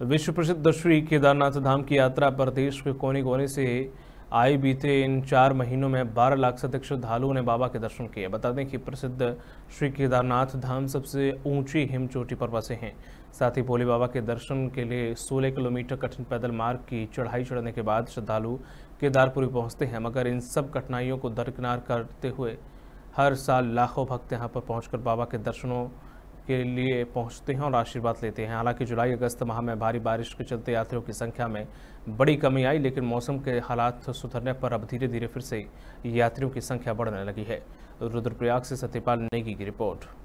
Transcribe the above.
विश्व प्रसिद्ध श्री केदारनाथ धाम की यात्रा पर देश के कोने कोने से आए बीते इन चार महीनों में 12 लाख से अधिक श्रद्धालुओं ने बाबा के दर्शन किए बता दें कि प्रसिद्ध श्री केदारनाथ धाम सबसे ऊंची हिम चोटी पर बसे हैं साथ ही भोले बाबा के दर्शन के लिए 16 किलोमीटर कठिन पैदल मार्ग की चढ़ाई चढ़ने के बाद श्रद्धालु केदारपुरी पहुंचते हैं मगर इन सब कठिनाइयों को दरकिनार करते हुए हर साल लाखों भक्त यहाँ पर पहुँच बाबा के दर्शनों के लिए पहुंचते हैं और आशीर्वाद लेते हैं हालांकि जुलाई अगस्त माह में भारी बारिश के चलते यात्रियों की संख्या में बड़ी कमी आई लेकिन मौसम के हालात सुधरने पर अब धीरे धीरे फिर से यात्रियों की संख्या बढ़ने लगी है रुद्रप्रयाग से सत्यपाल नेगी की रिपोर्ट